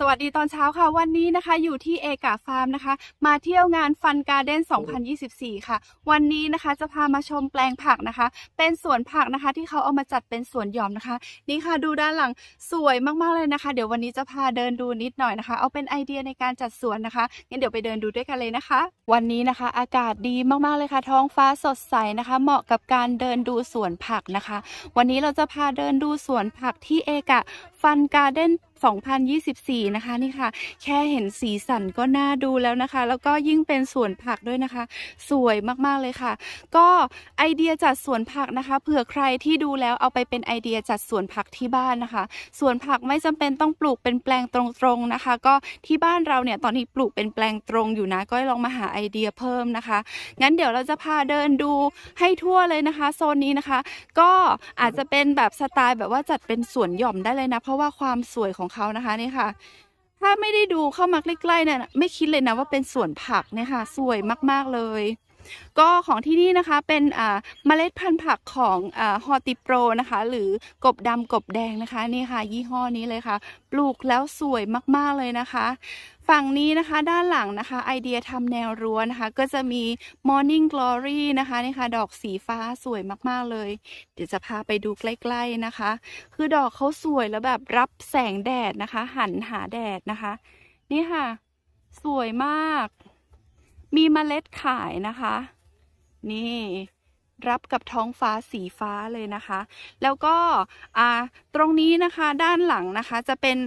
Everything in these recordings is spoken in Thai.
สวัสดีตอนเช้าค่ะวันนี้นะคะอยู่ที่เอกาฟาร์มนะคะ มาเที่ยวงานฟันการ์เด้น 2024 ค่ะ วันนี้นะคะจะพามาชมแปลงผักนะคะ เป็นสวนผักนะคะที่เขาเอามาจัดเป็นสวนหย่อมนะคะ นี่ค่ะดูด้านหลังสวยมาก ๆ เลยนะคะ เดี๋ยววันนี้จะพาเดินดูนิดหน่อยนะคะ เอาเป็นไอเดียในการจัดสวนนะคะงั้นเดี๋ยวไปเดินดูด้วยกันเลยนะคะ วันนี้นะคะอากาศดีมาก ๆ เลยค่ะ ท้องฟ้าสดใสนะคะ เหมาะกับการเดินดูสวนผักนะคะ วันนี้เราจะพาเดินดูสวนผักที่เอกาฟันการ์เด้น2024 นะคะนี่ค่ะ แค่เห็นสีสันก็น่าดูแล้วนะคะ แล้วก็ยิ่งเป็นสวนผักด้วยนะคะ สวยมากๆเลยค่ะ ก็ไอเดียจัดสวนผักนะคะ เผื่อใครที่ดูแล้วเอาไปเป็นไอเดียจัดสวนผักที่บ้านนะคะสวนผักไม่จำเป็นต้องปลูกเป็นแปลงตรงๆนะคะ ก็ที่บ้านเราเนี่ยตอนนี้ปลูกเป็นแปลงตรงอยู่นะก็ลองมาหาไอเดียเพิ่มนะคะงั้นเดี๋ยวเราจะพาเดินดูให้ทั่วเลยนะคะ โซนนี้นะคะ ก็อาจจะเป็นแบบสไตล์ แบบว่าจัดเป็นสวนหย่อมได้เลยนะเพราะว่าความสวยของเขานะคะนี่ค่ะ ถ้าไม่ได้ดูเข้ามาใกล้ๆเนี่ย ไม่คิดเลยนะว่าเป็นสวนผักเนี่ยค่ะ สวยมากๆเลยก็ของที่นี่นะคะเป็นเมล็ดพันธุ์ผักของฮอติโปรนะคะหรือกบดำกบแดงนะคะนี่ค่ะยี่ห้อนี้เลยค่ะ ปลูกแล้วสวยมากๆเลยนะคะ ฝั่งนี้นะคะด้านหลังนะคะ ไอเดียทำแนวรั้วนะคะ ก็จะมี Morning Glory นะคะนี่ค่ะดอกสีฟ้าสวยมากๆเลย เดี๋ยวจะพาไปดูใกล้ๆนะคะ คือดอกเขาสวยแล้วแบบรับแสงแดดนะคะ หันหาแดดนะคะ นี่ค่ะ สวยมากมีเมล็ดขายนะคะนี่รับกับท้องฟ้าสีฟ้าเลยนะคะ แล้วก็ตรงนี้นะคะด้านหลังนะคะจะเป็น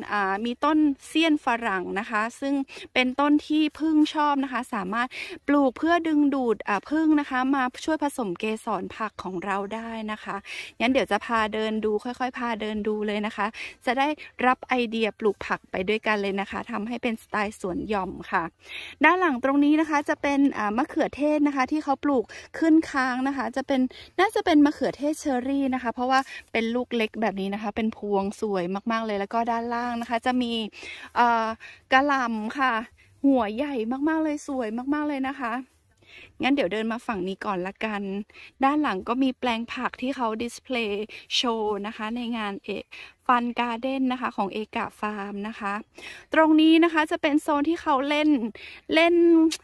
มีต้นเซียนฝรั่งนะคะ ซึ่งเป็นต้นที่พึ่งชอบนะคะ สามารถปลูกเพื่อดึงดูดพึ่งนะคะ มาช่วยผสมเกสรผักของเราได้นะคะงั้นเดี๋ยวจะพาเดินดูค่อยๆ พาเดินดูเลยนะคะ จะได้รับไอเดียปลูกผักไปด้วยกันเลยนะคะ ทำให้เป็นสไตล์สวนหย่อมค่ะ ด้านหลังตรงนี้นะคะจะเป็นมะเขือเทศนะคะ ที่เขาปลูกขึ้นค้างนะคะจะเป็นน่าจะเป็น มะเขือเทศเชอรี่นะคะ เพราะว่าเป็นลูกเล็กแบบนี้นะคะ เป็นพวงสวยมากๆเลยแล้วก็ด้านล่างนะคะจะมีกระลำค่ะ หัวใหญ่มากๆเลยสวยมากๆเลยนะคะ งั้นเดี๋ยวเดินมาฝั่งนี้ก่อนละกัน ด้านหลังก็มีแปลงผักที่เขาดิสเพลย์โชว์นะคะในงานเอกฟันการ์เด้นนะคะของเอกาฟาร์มนะคะ ตรงนี้นะคะจะเป็นโซนที่เขาเล่นเล่น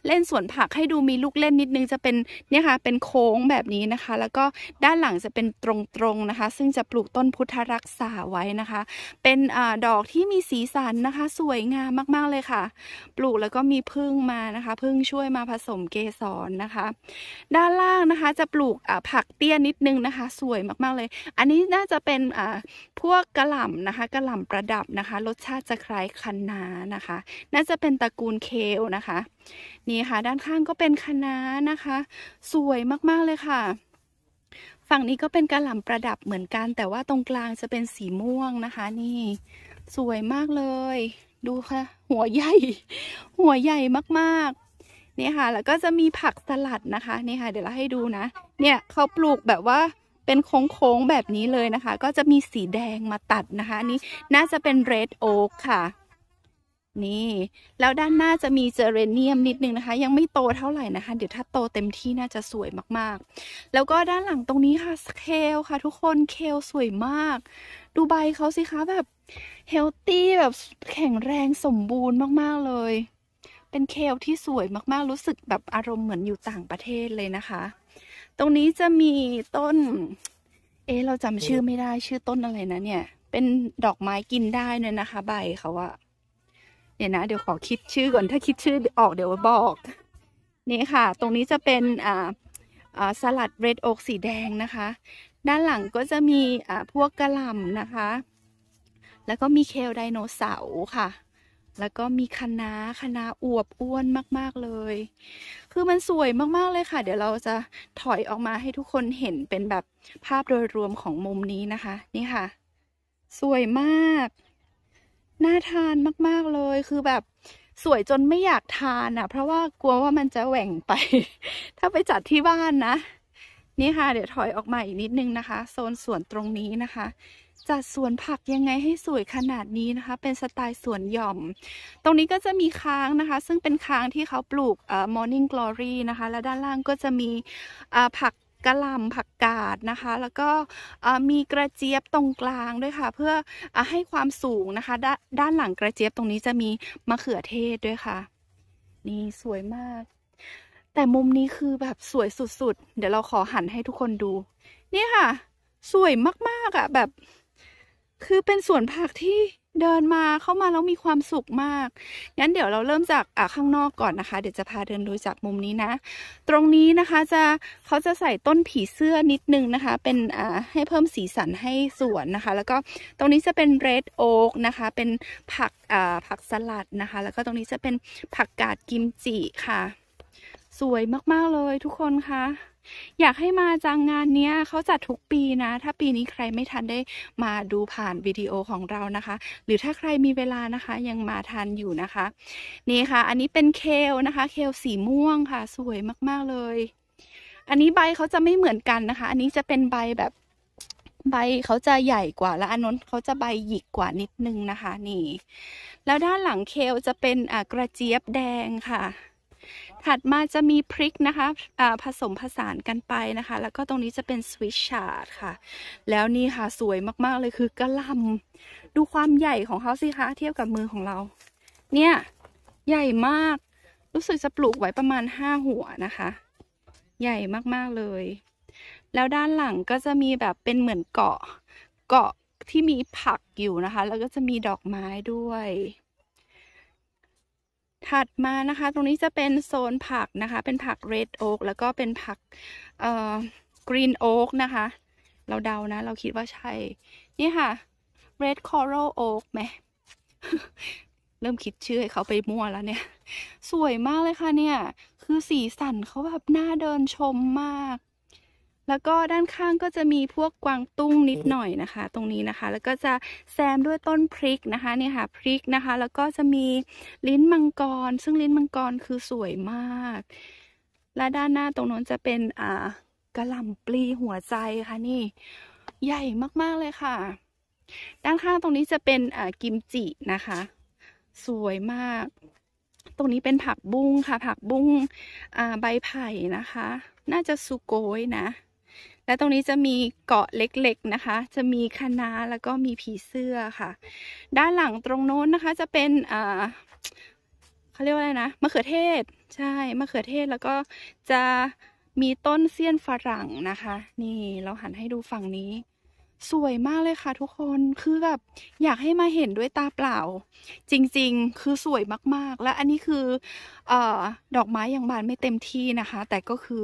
เล่นสวนผักให้ดูมีลูกเล่นนิดนึงจะเป็นเนี่ยค่ะเป็นโค้งแบบนี้นะคะ แล้วก็ด้านหลังจะเป็นตรงๆนะคะ ซึ่งจะปลูกต้นพุทธรักษาไว้นะคะ เป็นอดอกที่มีสีสันนะคะ สวยงามมากๆเลยค่ะ ปลูกแล้วก็มีพึ่งมานะคะพึ่งช่วยมาผสมเกสรนะคะ ด้านล่างนะคะจะปลูกผักเตี้ยนิดนึงนะคะ สวยมากๆเลย อันนี้น่าจะเป็นพวกกะหล่ำนะคะกระหล่ำประดับนะคะ รสชาติจะคล้ายคะน้านะคะ น่าจะเป็นตระกูลเคลนะคะนี่ค่ะด้านข้างก็เป็นคะน้านะคะ สวยมากๆเลยค่ะ ฝั่งนี้ก็เป็นกระหล่ำประดับเหมือนกันแต่ว่าตรงกลางจะเป็นสีม่วงนะคะ นี่ สวยมากเลย ดูค่ะ หัวใหญ่ หัวใหญ่มากๆนี่ค่ะ แล้วก็จะมีผักสลัดนะคะนี่ค่ะเดี๋ยวเราให้ดูนะ เนี่ยเขาปลูกแบบว่าเป็นโค้งๆแบบนี้เลยนะคะ ก็จะมีสีแดงมาตัดนะคะ นี้น่าจะเป็นเรดโอ๊กค่ะ นี่ แล้วด้านหน้าจะมีเจเรเนียมนิดนึงนะคะ ยังไม่โตเท่าไหร่นะคะ เดี๋ยวถ้าโตเต็มที่น่าจะสวยมากๆ แล้วก็ด้านหลังตรงนี้ค่ะเคลค่ะ ทุกคนเคลสวยมาก ดูใบเขาสิคะแบบเฮลตี้แบบแข็งแรงสมบูรณ์มากๆเลย เป็นเคลที่สวยมากๆรู้สึกแบบอารมณ์เหมือนอยู่ต่างประเทศเลยนะคะตรงนี้จะมีต้น เอ เราจำชื่อไม่ได้ชื่อต้นอะไรนะเนี่ย เป็นดอกไม้กินได้เนี่ยนะคะ ใบเขาอะเดี๋ยวนะ เดี๋ยวขอคิดชื่อก่อนถ้าคิดชื่อออกเดี๋ยวบอก นี่ค่ะ ตรงนี้จะเป็นอ่าอ่าสลัดเรดโอกสีแดงนะคะ ด้านหลังก็จะมีอ่าพวกกระหล่ำนะคะ แล้วก็มีเคลไดโนเสาร์ค่ะแล้วก็มีคะนณาคะนาอวบอ้วนมาก ๆ เลย คือมันสวยมาก ๆ เลยค่ะ เดี๋ยวเราจะถอยออกมาให้ทุกคนเห็นเป็นแบบภาพโดยรวมของมุมนี้นะคะ นี่ค่ะ สวยมาก น่าทานมาก ๆ เลย คือแบบ สวยจนไม่อยากทานอะ่ะ เพราะว่ากลัวว่ามันจะแหว่งไป ถ้าไปจัดที่บ้านนะนี่ค่ะเดี๋ยวถอยออกมาอีกนิดนึงนะคะโซนสวนตรงนี้นะคะ จัดสวนผักยังไงให้สวยขนาดนี้นะคะ เป็นสไตล์สวนหย่อม ตรงนี้ก็จะมีค้างนะคะ ซึ่งเป็นค้างที่เขาปลูกเอ่อ morning glory นะคะและด้านล่างก็จะมีเออ่ผักกะหล่ำผักกาดนะคะ แล้วก็มีกระเจี๊ยบตรงกลางด้วยค่ะ เพื่ออให้ความสูงนะคะดด้านหลังกระเจี๊ยบตรงนี้จะมีมะเขือเทศด้วยค่ะนี่สวยมากแต่มุมนี้คือแบบสวยสุดๆ เดี๋ยวเราขอหันให้ทุกคนดู นี่ค่ะ สวยมากๆอะ่ะ แบบ คือเป็นสวนผักที่เดินมาเข้ามาแล้วมีความสุขมากงั้นเดี๋ยวเราเริ่มจากอ่ะข้างนอกก่อนนะคะ เดี๋ยวจะพาเดินดูจากมุมนี้นะตรงนี้นะคะ จะเขาจะใส่ต้นผีเสื้อนิดนึงนะคะ เป็นอ่าให้เพิ่มสีสันให้สวนนะคะ แล้วก็ตรงนี้จะเป็นเรดโอ๊กนะคะเป็นผักอ่าผักสลัดนะคะ แล้วก็ตรงนี้จะเป็นผักกาดกิมจิค่ะสวย มากๆ เลยทุกคนคะ่ะอยากให้มาจังงานเนี้ยเขาจัดทุกปีนะ ถ้าปีนี้ใครไม่ทันได้มาดูผ่านวิดีโอของเรานะคะ หรือถ้าใครมีเวลานะคะ ยังมาทันอยู่นะคะ นี่ค่ะ อันนี้เป็นเคลนะคะ เคลสีม่วงค่ะ สวยมากๆ เลย อันนี้ใบเขาจะไม่เหมือนกันนะคะ อันนี้จะเป็นใบแบบใบเขาจะใหญ่กว่าและอันนู้นเขาจะใบหยิกกว่านิดนึงนะคะ นี่ แล้วด้านหลังเคลจะเป็นกระเจี๊ยบแดงค่ะถัดมาจะมีพริกนะคะผสมผสานกันไปนะคะ แล้วก็ตรงนี้จะเป็นสวิชชาร์ดค่ะ แล้วนี่ค่ะ สวยมาก ๆ เลยคือกระลำ ดูความใหญ่ของเขาสิคะเทียบกับมือของเรา เนี่ยใหญ่มาก รู้สึกจะปลูกไว้ประมาณห้าหัวนะคะ ใหญ่มาก ๆ เลย แล้วด้านหลังก็จะมีแบบเป็นเหมือนเกาะ เกาะที่มีผักอยู่นะคะ แล้วก็จะมีดอกไม้ด้วยถัดมานะคะ ตรงนี้จะเป็นโซนผักนะคะ เป็นผักเรดโอ๊กแล้วก็เป็นผักเอ่อกรีนโอ๊กนะคะ เราเดานะ เราคิดว่าใช่ นี่ค่ะเรดคอรัลโอ๊กไหมเริ่มคิดชื่อให้เขาไปมั่วแล้วเนี่ย สวยมากเลยค่ะเนี่ย คือสีสันเขาแบบน่าเดินชมมากแล้วก็ด้านข้างก็จะมีพวกกวางตุ้งนิดหน่อยนะคะ ตรงนี้นะคะ แล้วก็จะแซมด้วยต้นพริกนะคะ เนี่ยค่ะ พริกนะคะ แล้วก็จะมีลิ้นมังกร ซึ่งลิ้นมังกรคือสวยมาก และด้านหน้าตรงนั้นจะเป็นอ่ากระหล่ำปลีหัวใจค่ะ นี่ ใหญ่มากๆเลยค่ะ ด้านข้างตรงนี้จะเป็นอ่ากิมจินะคะ สวยมาก ตรงนี้เป็นผักบุ้งค่ะ ผักบุ้งอ่าใบไผ่นะคะ น่าจะสุโกยนะและตรงนี้จะมีเกาะเล็กๆนะคะ จะมีคณะแล้วก็มีผีเสื้อค่ะ ด้านหลังตรงโน้นนะคะ จะเป็นอ่าเขาเรียกว่าอะไรนะ มะเขือเทศ ใช่ มะเขือเทศแล้วก็จะมีต้นเสี้ยนฝรั่งนะคะ นี่ เราหันให้ดูฝั่งนี้สวยมากเลยค่ะทุกคน คือแบบอยากให้มาเห็นด้วยตาเปล่า จริง ๆ คือสวยมากๆ และอันนี้คืออดอกไม้ยังบานไม่เต็มที่นะคะ แต่ก็คือ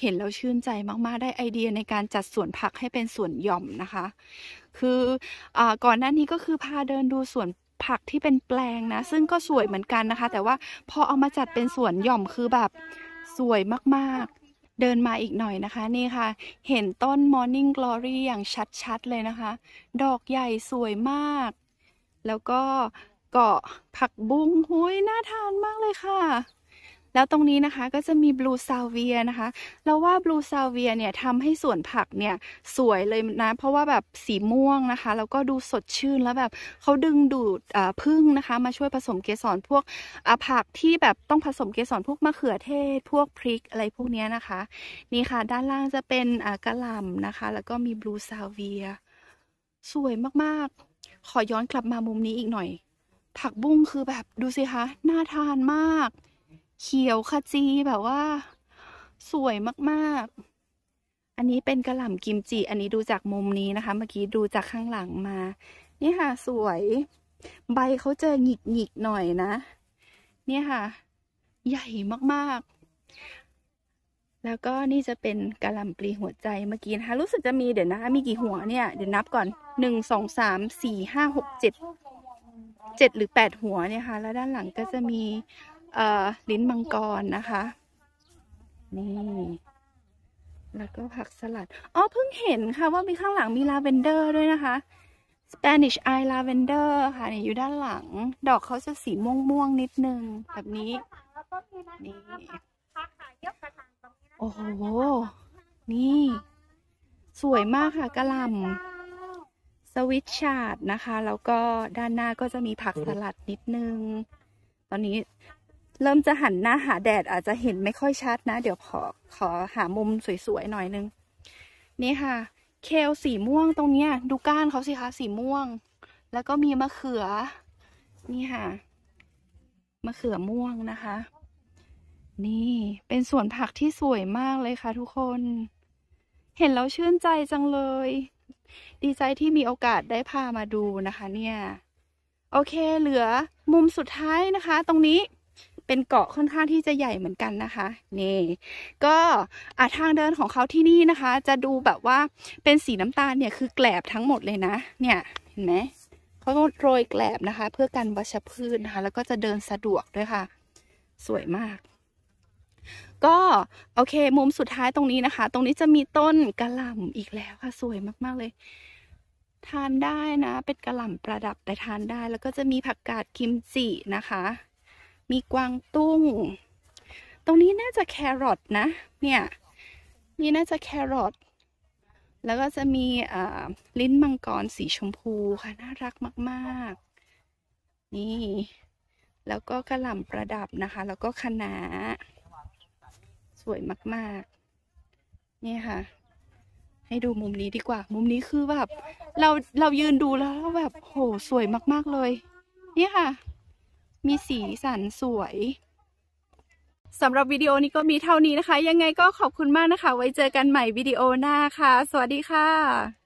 เห็นแล้วชื่นใจมาก ๆ ได้ไอเดียในการจัดสวนผักให้เป็นสวนหย่อมนะคะ คืออก่อนหน้านี้ก็คือพาเดินดูสวนผักที่เป็นแปลงนะ ซึ่งก็สวยเหมือนกันนะคะ แต่ว่าพอเอามาจัดเป็นสวนหย่อมคือแบบสวยมากๆเดินมาอีกหน่อยนะคะนี่ค่ะ เห็นต้น Morning Glory อย่างชัดๆเลยนะคะ ดอกใหญ่สวยมาก แล้วก็เกาะผักบุ้งห้ยน่าทานมากเลยค่ะแล้วตรงนี้นะคะก็จะมีบลูซาเวียนะคะเราว่าบลูซาเวียเนี่ยทำให้สวนผักเนี่ย สวยเลยนะ เพราะว่าแบบสีม่วงนะคะ แล้วก็ดูสดชื่นแล้วแบบเขาดึงดูดพึ่งนะคะ มาช่วยผสมเกสรพวกผักที่แบบต้องผสมเกสรพวกมะเขือเทศ พวกพริกอะไรพวกนี้นะคะนี่ค่ะด้านล่างจะเป็นกระหล่ำนะคะ แล้วก็มีบลูซาเวีย สวยมากๆ ขอย้อนกลับมามุมนี้อีกหน่อย ผักบุ้งคือแบบดูสิคะน่าทานมากเขียวขจีแบบว่า สวยมาก ๆ อันนี้เป็นกระหล่ำกิมจิ อันนี้ดูจากมุมนี้นะคะ เมื่อกี้ดูจากข้างหลังมานี่ค่ะ สวย ใบเขาเจอหงิกหงิกหน่อยนะ เนี่ยค่ะ ใหญ่มาก ๆ แล้วก็นี่จะเป็นกระหล่ำปลีหัวใจ เมื่อกี้นะคะรู้สึกจะมีเดี๋ยวนะ มีกี่หัวเนี่ย เดี๋ยวนับก่อนหนึ่งสองสามสี่ห้าหกเจ็ด เจ็ดหรือแปดหัวเนี่ยค่ะ แล้วด้านหลังก็จะมีลิ้นมังกรนะคะ นี่ แล้วก็ผักสลัด อ๋อเพิ่งเห็นค่ะว่ามีข้างหลังมีลาเวนเดอร์ด้วยนะคะ Spanish Eye Lavender ค่ะนี่อยู่ด้านหลังดอกเขาจะสีม่วงม่วงนิดนึงแบบนี้นี่โอ้โห นี่ สวยมากค่ะกระลำสวิตชาร์ดนะคะ แล้วก็ด้านหน้าก็จะมีผักสลัดนิดนึง ตอนนี้เริ่มจะหันหน้าหาแดดอาจจะเห็นไม่ค่อยชัดนะ เดี๋ยวขอขอหามุมสวยๆหน่อยนึงนี่ค่ะ เคลสีม่วงตรงเนี้ย ดูก้านเขาสิคะสีม่วง แล้วก็มีมะเขือ นี่ค่ะมะเขือม่วงนะคะ นี่เป็นสวนผักที่สวยมากเลยค่ะ ทุกคน เห็นแล้วชื่นใจจังเลย ดีใจที่มีโอกาสได้พามาดูนะคะ เนี่ย โอเค เหลือ มุมสุดท้ายนะคะ ตรงนี้เป็นเกาะค่อนข้างที่จะใหญ่เหมือนกันนะคะ นี่ ก็อาทางเดินของเขาที่นี่นะคะ จะดูแบบว่าเป็นสีน้ำตาลเนี่ยคือแกลบทั้งหมดเลยนะ เนี่ยเห็นไหม เขาโรยแกลบนะคะ เพื่อกันวัชพืชนะคะ แล้วก็จะเดินสะดวกด้วยค่ะ สวยมาก ก็โอเคมุมสุดท้ายตรงนี้นะคะ ตรงนี้จะมีต้นกระหล่ำอีกแล้วค่ะ สวยมาก ๆ เลย ทานได้นะ เป็นกระหล่ำประดับแต่ทานได้ แล้วก็จะมีผักกาดกิมจินะคะมีกวางตุ้ง ตรงนี้น่าจะแครอทนะ เนี่ย นี่น่าจะแครอท แล้วก็จะมีลิ้นมังกรสีชมพูค่ะน่ารักมาก ๆ นี่ แล้วก็กระหล่ำประดับนะคะ แล้วก็คะนา้าสวยมากๆนี่ค่ะ ให้ดูมุมนี้ดีกว่า มุมนี้คือแบบ เราเรายืนดูแล้วแบบโหสวยมากๆเลย นี่ค่ะมีสีสันสวย สำหรับวิดีโอนี้ก็มีเท่านี้นะคะ ยังไงก็ขอบคุณมากนะคะ ไว้เจอกันใหม่วิดีโอหน้าค่ะ สวัสดีค่ะ